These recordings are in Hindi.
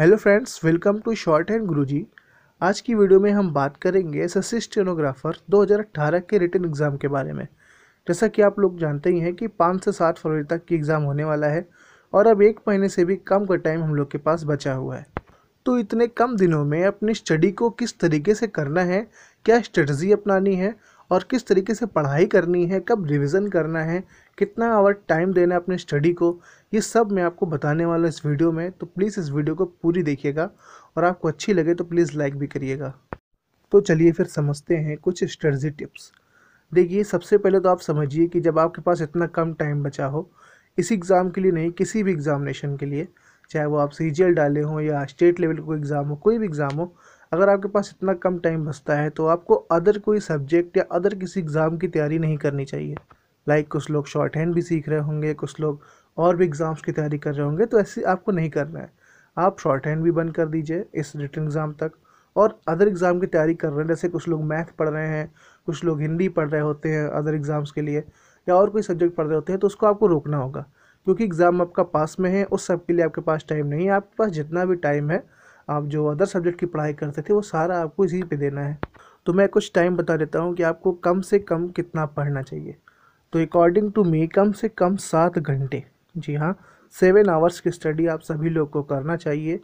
hello friends welcome to short hand गुरुजी आज की वीडियो में हम बात करेंगे एस स्टेनोग्राफर 2018 के रिटर्न एग्ज़ाम के बारे में जैसा कि आप लोग जानते ही हैं कि पाँच से सात फरवरी तक की एग्ज़ाम होने वाला है और अब एक महीने से भी कम का टाइम हम लोग के पास बचा हुआ है तो इतने कम दिनों में अपनी स्टडी को किस तरीके से करना है क्या स्ट्रेटजी अपनानी है और किस तरीके से पढ़ाई करनी है कब रिवीजन करना है कितना आवर टाइम देना है अपने स्टडी को ये सब मैं आपको बताने वाला हूँ इस वीडियो में तो प्लीज़ इस वीडियो को पूरी देखिएगा और आपको अच्छी लगे तो प्लीज़ लाइक भी करिएगा तो चलिए फिर समझते हैं कुछ स्ट्रेटजी टिप्स देखिए सबसे पहले तो आप समझिए कि जब आपके पास इतना कम टाइम बचा हो इस एग्ज़ाम के लिए नहीं किसी भी एग्ज़ामिनेशन के लिए चाहे वो आप सी डाले हों या स्टेट लेवल का को एग्ज़ाम हो कोई भी एग्ज़ाम हो अगर आपके पास इतना कम टाइम बचता है तो आपको अदर कोई सब्जेक्ट या अदर किसी एग्ज़ाम की तैयारी नहीं करनी चाहिए लाइक like, कुछ लोग शॉर्ट हैंड भी सीख रहे होंगे कुछ लोग और भी एग्ज़ाम्स की तैयारी कर रहे होंगे तो ऐसे आपको नहीं करना है आप शॉर्ट हैंड भी बंद कर दीजिए इस रिटर्न एग्ज़ाम तक और अदर एग्ज़ाम की तैयारी कर रहे हैं जैसे कुछ लोग मैथ पढ़ रहे हैं कुछ लोग हिंदी पढ़ रहे होते हैं अदर एग्ज़ाम्स के लिए या और कोई सब्जेक्ट पढ़ रहे होते हैं तो उसको आपको रोकना होगा क्योंकि एग्ज़ाम आपका पास में है उस सब के लिए आपके पास टाइम नहीं है आपके पास जितना भी टाइम है आप जो अदर सब्जेक्ट की पढ़ाई करते थे वो सारा आपको इसी पे देना है तो मैं कुछ टाइम बता देता हूँ कि आपको कम से कम कितना पढ़ना चाहिए तो अकॉर्डिंग टू मी कम से कम सात घंटे जी हाँ सेवन आवर्स की स्टडी आप सभी लोग को करना चाहिए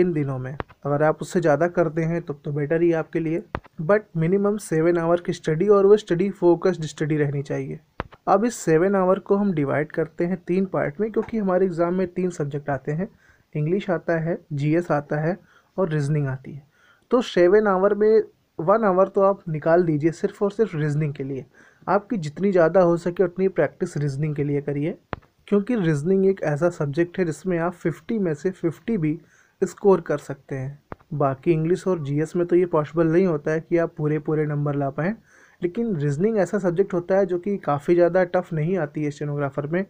इन दिनों में अगर आप उससे ज़्यादा करते हैं तब तो बेटर ही आपके लिए बट मिनिमम सेवन आवर की स्टडी और वो स्टडी फोकस्ड स्टडी रहनी चाहिए अब इस सेवन आवर को हम डिवाइड करते हैं तीन पार्ट में क्योंकि हमारे एग्ज़ाम में तीन सब्जेक्ट आते हैं इंग्लिश आता है जीएस आता है और रीजनिंग आती है तो सेवन आवर में वन आवर तो आप निकाल दीजिए सिर्फ और सिर्फ रीजनिंग के लिए आपकी जितनी ज़्यादा हो सके उतनी प्रैक्टिस रीजनिंग के लिए करिए क्योंकि रीजनिंग एक ऐसा सब्जेक्ट है जिसमें आप फिफ्टी में से फिफ्टी भी स्कोर कर सकते हैं बाकी इंग्लिश और जी में तो ये पॉसिबल नहीं होता है कि आप पूरे पूरे नंबर ला पाएँ लेकिन रीजनिंग ऐसा सब्जेक्ट होता है जो कि काफ़ी ज़्यादा टफ नहीं आती है स्टेनोग्राफर में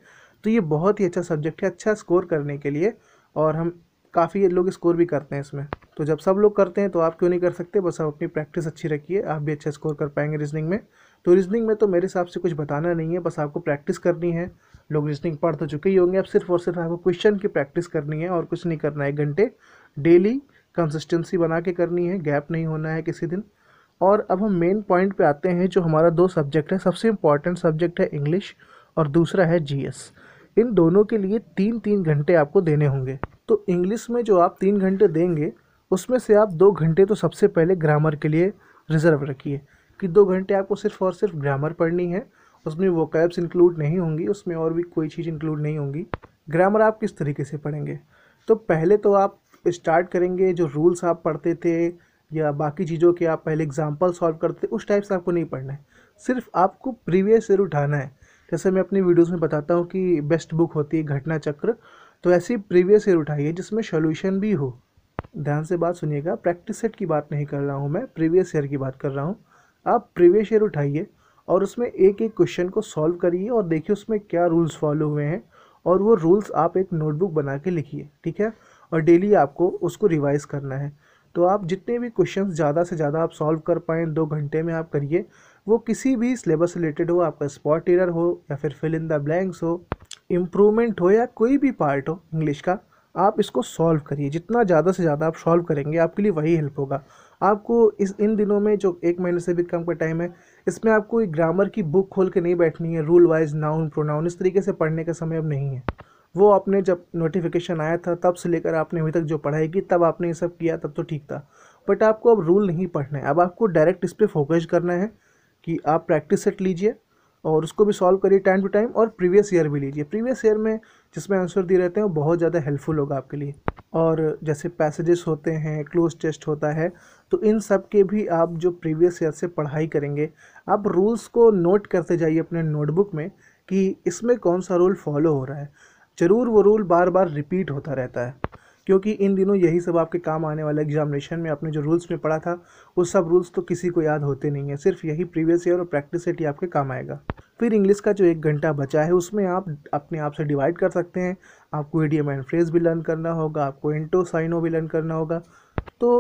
तो ये बहुत ही अच्छा सब्जेक्ट है अच्छा स्कोर करने के लिए और हम काफ़ी लोग स्कोर भी करते हैं इसमें तो जब सब लोग करते हैं तो आप क्यों नहीं कर सकते बस आप अपनी प्रैक्टिस अच्छी रखिए आप भी अच्छा स्कोर कर पाएंगे रीजनिंग में तो रीजनिंग में तो मेरे हिसाब से कुछ बताना नहीं है बस आपको प्रैक्टिस करनी है लोग रीजनिंग पढ़ तो चुके ही होंगे अब सिर्फ और सिर्फ आपको क्वेश्चन की प्रैक्टिस करनी है और कुछ नहीं करना है घंटे डेली कंसिस्टेंसी बना के करनी है गैप नहीं होना है किसी दिन और अब हम मेन पॉइंट पे आते हैं जो हमारा दो सब्जेक्ट है सबसे इम्पॉर्टेंट सब्जेक्ट है इंग्लिश और दूसरा है जीएस इन दोनों के लिए तीन तीन घंटे आपको देने होंगे तो इंग्लिश में जो आप तीन घंटे देंगे उसमें से आप दो घंटे तो सबसे पहले ग्रामर के लिए रिज़र्व रखिए कि दो घंटे आपको सिर्फ और सिर्फ ग्रामर पढ़नी है उसमें वो कैब्स इंक्लूड नहीं होंगी उसमें और भी कोई चीज़ इंक्लूड नहीं होंगी ग्रामर आप किस तरीके से पढ़ेंगे तो पहले तो आप स्टार्ट करेंगे जो रूल्स आप पढ़ते थे या बाकी चीज़ों के आप पहले एग्जाम्पल सॉल्व करते उस टाइप से आपको नहीं पढ़ना है सिर्फ आपको प्रीवियस ईयर उठाना है जैसे मैं अपनी वीडियोस में बताता हूँ कि बेस्ट बुक होती है घटना चक्र तो ऐसी प्रीवियस ईयर उठाइए जिसमें सोल्यूशन भी हो ध्यान से बात सुनिएगा प्रैक्टिस सेट की बात नहीं कर रहा हूँ मैं प्रीवियस ईयर की बात कर रहा हूँ आप प्रीवियस ईयर उठाइए और उसमें एक एक क्वेश्चन को सॉल्व करिए और देखिए उसमें क्या रूल्स फॉलो हुए हैं और वो रूल्स आप एक नोटबुक बना के लिखिए ठीक है और डेली आपको उसको रिवाइज़ करना है तो आप जितने भी क्वेश्चन ज़्यादा से ज़्यादा आप सॉल्व कर पाएँ दो घंटे में आप करिए वो किसी भी सिलेबस रिलेटेड हो आपका स्पॉट एरर हो या फिर फिल इन द ब्लैंक्स हो इम्प्रूवमेंट हो या कोई भी पार्ट हो इंग्लिश का आप इसको सॉल्व करिए जितना ज़्यादा से ज़्यादा आप सॉल्व करेंगे आपके लिए वही हेल्प होगा आपको इस इन दिनों में जो एक महीने से भी कम का टाइम है इसमें आपको ग्रामर की बुक खोल के नहीं बैठनी है रूल वाइज नाउन प्रोनाउन इस तरीके से पढ़ने का समय अब नहीं है वो आपने जब नोटिफिकेशन आया था तब से लेकर आपने अभी तक जो पढ़ाई की तब आपने ये सब किया तब तो ठीक था बट आपको अब रूल नहीं पढ़ना है अब आपको डायरेक्ट इस पर फोकस करना है कि आप प्रैक्टिस सेट लीजिए और उसको भी सॉल्व करिए टाइम टू टाइम और प्रीवियस ईयर भी लीजिए प्रीवियस ईयर में जिसमें आंसर दिए रहते हैं वो बहुत ज़्यादा हेल्पफुल होगा आपके लिए और जैसे पैसेजेस होते हैं क्लोज टेस्ट होता है तो इन सब के भी आप जो प्रीवियस ईयर से पढ़ाई करेंगे आप रूल्स को नोट करते जाइए अपने नोटबुक में कि इसमें कौन सा रूल फॉलो हो रहा है ज़रूर वो रूल बार बार रिपीट होता रहता है क्योंकि इन दिनों यही सब आपके काम आने वाला एग्जामिनेशन में आपने जो रूल्स में पढ़ा था वो सब रूल्स तो किसी को याद होते नहीं है सिर्फ यही प्रीवियस ईयर और प्रैक्टिस सेट ही आपके काम आएगा फिर इंग्लिश का जो एक घंटा बचा है उसमें आप अपने आप से डिवाइड कर सकते हैं आपको ईडीएम एंड फ्रेज भी लर्न करना होगा आपको एंटो साइनो भी लर्न करना होगा तो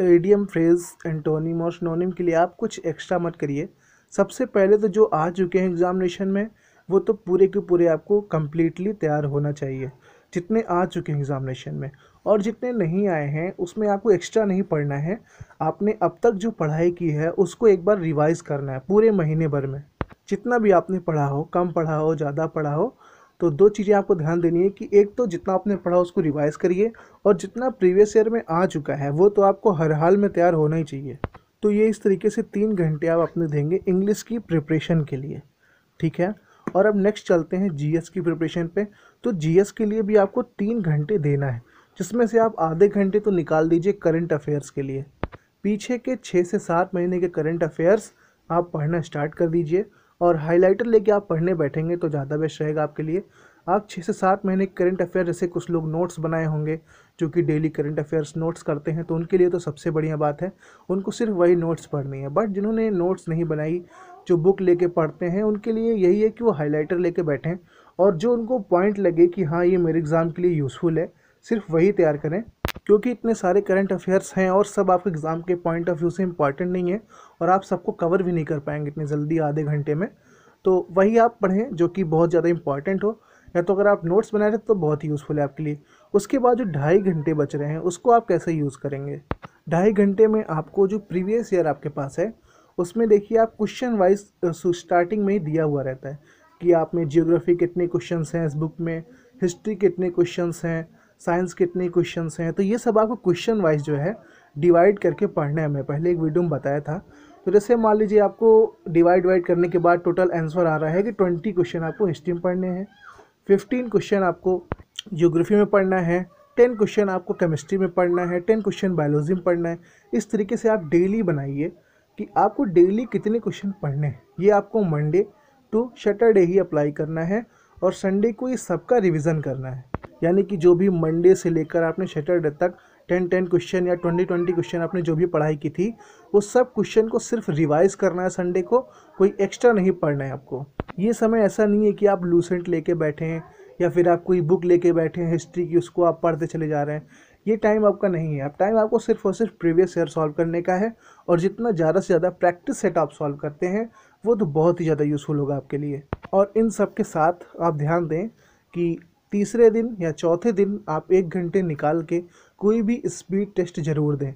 ईडीएम फ्रेज एंटोनिम और स्नोनिम के लिए आप कुछ एक्स्ट्रा मत करिए सबसे पहले तो जो आ चुके हैं एग्जामिनेशन में वो तो पूरे के पूरे आपको कम्प्लीटली तैयार होना चाहिए जितने आ चुके हैं एग्ज़ामिनेशन में और जितने नहीं आए हैं उसमें आपको एक्स्ट्रा नहीं पढ़ना है आपने अब तक जो पढ़ाई की है उसको एक बार रिवाइज करना है पूरे महीने भर में जितना भी आपने पढ़ा हो कम पढ़ा हो ज़्यादा पढ़ा हो तो दो चीज़ें आपको ध्यान देनी है कि एक तो जितना आपने पढ़ा उसको रिवाइज़ करिए और जितना प्रीवियस ईयर में आ चुका है वो तो आपको हर हाल में तैयार होना ही चाहिए तो ये इस तरीके से तीन घंटे आप अपने देंगे इंग्लिश की प्रिपरेशन के लिए ठीक है और अब नेक्स्ट चलते हैं जीएस की प्रिपरेशन पे तो जीएस के लिए भी आपको तीन घंटे देना है जिसमें से आप आधे घंटे तो निकाल दीजिए करंट अफेयर्स के लिए पीछे के छः से सात महीने के करंट अफेयर्स आप पढ़ना स्टार्ट कर दीजिए और हाईलाइटर लेके आप पढ़ने बैठेंगे तो ज़्यादा बेस्ट रहेगा आपके लिए आप छः से सात महीने करंट अफेयर जैसे कुछ लोग नोट्स बनाए होंगे जो कि डेली करंट अफेयर्स नोट्स करते हैं तो उनके लिए तो सबसे बढ़िया बात है उनको सिर्फ वही नोट्स पढ़नी है बट जिन्होंने नोट्स नहीं बनाई जो बुक लेके पढ़ते हैं उनके लिए यही है कि वो हाईलाइटर लेके बैठें और जो उनको पॉइंट लगे कि हाँ ये मेरे एग्ज़ाम के लिए यूज़फुल है सिर्फ वही तैयार करें क्योंकि इतने सारे करंट अफेयर्स हैं और सब आपके एग्ज़ाम के पॉइंट ऑफ व्यू से इंपॉर्टेंट नहीं है और आप सबको कवर भी नहीं कर पाएंगे इतने जल्दी आधे घंटे में तो वही आप पढ़ें जो कि बहुत ज़्यादा इंपॉर्टेंट हो या तो अगर आप नोट्स बना रहे तो बहुत ही यूज़फुल है आपके लिए उसके बाद जो ढाई घंटे बच रहे हैं उसको आप कैसे यूज़ करेंगे ढाई घंटे में आपको जो प्रीवियस ईयर आपके पास है उसमें देखिए आप क्वेश्चन वाइज स्टार्टिंग में ही दिया हुआ रहता है कि आप में जियोग्राफी कितने क्वेश्चन हैं इस बुक में हिस्ट्री कितने क्वेश्चन हैं साइंस कितने क्वेश्चन हैं तो ये सब आपको क्वेश्चन वाइज जो है डिवाइड करके पढ़ना है हमें पहले एक वीडियो में बताया था तो जैसे मान लीजिए आपको डिवाइड वाइड करने के बाद टोटल आंसर आ रहा है कि ट्वेंटी क्वेश्चन आपको हिस्ट्री में पढ़ने हैं फिफ्टीन क्वेश्चन आपको जियोग्राफी में पढ़ना है टेन क्वेश्चन आपको केमिस्ट्री में पढ़ना है टेन क्वेश्चन बायोलॉजी में पढ़ना है इस तरीके से आप डेली बनाइए कि आपको डेली कितने क्वेश्चन पढ़ने हैं ये आपको मंडे टू सैटरडे ही अप्लाई करना है और संडे को ये सबका रिविज़न करना है यानी कि जो भी मंडे से लेकर आपने सैटरडे तक टेन टेन क्वेश्चन या ट्वेंटी ट्वेंटी क्वेश्चन आपने जो भी पढ़ाई की थी वो सब क्वेश्चन को सिर्फ रिवाइज करना है संडे को कोई एक्स्ट्रा नहीं पढ़ना है आपको ये समय ऐसा नहीं है कि आप लूसेंट लेके बैठे हैं या फिर आप कोई बुक लेके बैठे हैं हिस्ट्री की उसको आप पढ़ते चले जा रहे हैं ये टाइम आपका नहीं है अब टाइम आपको सिर्फ और सिर्फ प्रीवियस ईयर सॉल्व करने का है और जितना ज़्यादा से ज़्यादा प्रैक्टिस सेट आप सॉल्व करते हैं वो तो बहुत ही ज़्यादा यूज़फुल होगा आपके लिए और इन सब के साथ आप ध्यान दें कि तीसरे दिन या चौथे दिन आप एक घंटे निकाल के कोई भी स्पीड टेस्ट ज़रूर दें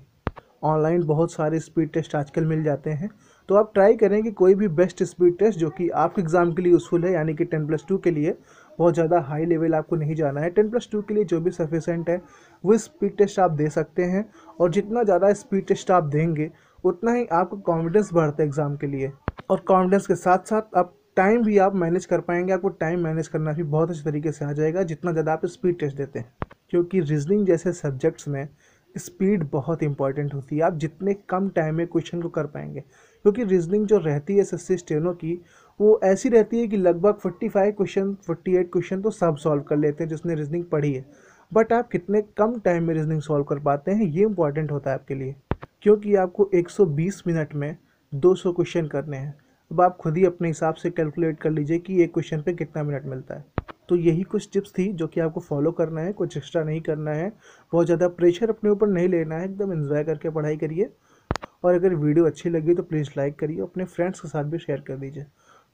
ऑनलाइन बहुत सारे स्पीड टेस्ट आजकल मिल जाते हैं तो आप ट्राई करें कि कोई भी बेस्ट स्पीड टेस्ट जो कि आपके एग्ज़ाम के लिए यूज़फुल है यानी कि टेन प्लस टू के लिए बहुत ज़्यादा हाई लेवल आपको नहीं जाना है टेन प्लस टू के लिए जो भी सफिशेंट है वो स्पीड टेस्ट आप दे सकते हैं और जितना ज़्यादा स्पीड टेस्ट आप देंगे उतना ही आपका कॉन्फिडेंस बढ़ता है एग्ज़ाम के लिए और कॉन्फिडेंस के साथ साथ आप टाइम भी आप मैनेज कर पाएंगे आपको टाइम मैनेज करना भी बहुत अच्छे तरीके से आ जाएगा जितना ज़्यादा आप स्पीड टेस्ट देते हैं क्योंकि रीजनिंग जैसे सब्जेक्ट्स में स्पीड बहुत इंपॉर्टेंट होती है आप जितने कम टाइम में क्वेश्चन को कर पाएंगे क्योंकि रीजनिंग जो रहती है एस एस की वो ऐसी रहती है कि लगभग 45 क्वेश्चन एट क्वेश्चन तो सब सॉल्व कर लेते हैं जिसने रीजनिंग पढ़ी है बट आप कितने कम टाइम में रीजनिंग सॉल्व कर पाते हैं ये इंपॉर्टेंट होता है आपके लिए क्योंकि आपको 120 मिनट में 200 क्वेश्चन करने हैं अब आप खुद ही अपने हिसाब से कैलकुलेट कर लीजिए कि एक क्वेश्चन पर कितना मिनट मिलता है तो यही कुछ टिप्स थी जो कि आपको फॉलो करना है कुछ एक्स्ट्रा नहीं करना है बहुत ज़्यादा प्रेशर अपने ऊपर नहीं लेना है एकदम इन्जॉय करके पढ़ाई करिए और अगर वीडियो अच्छी लगी तो प्लीज़ लाइक करिए अपने फ्रेंड्स के साथ भी शेयर कर दीजिए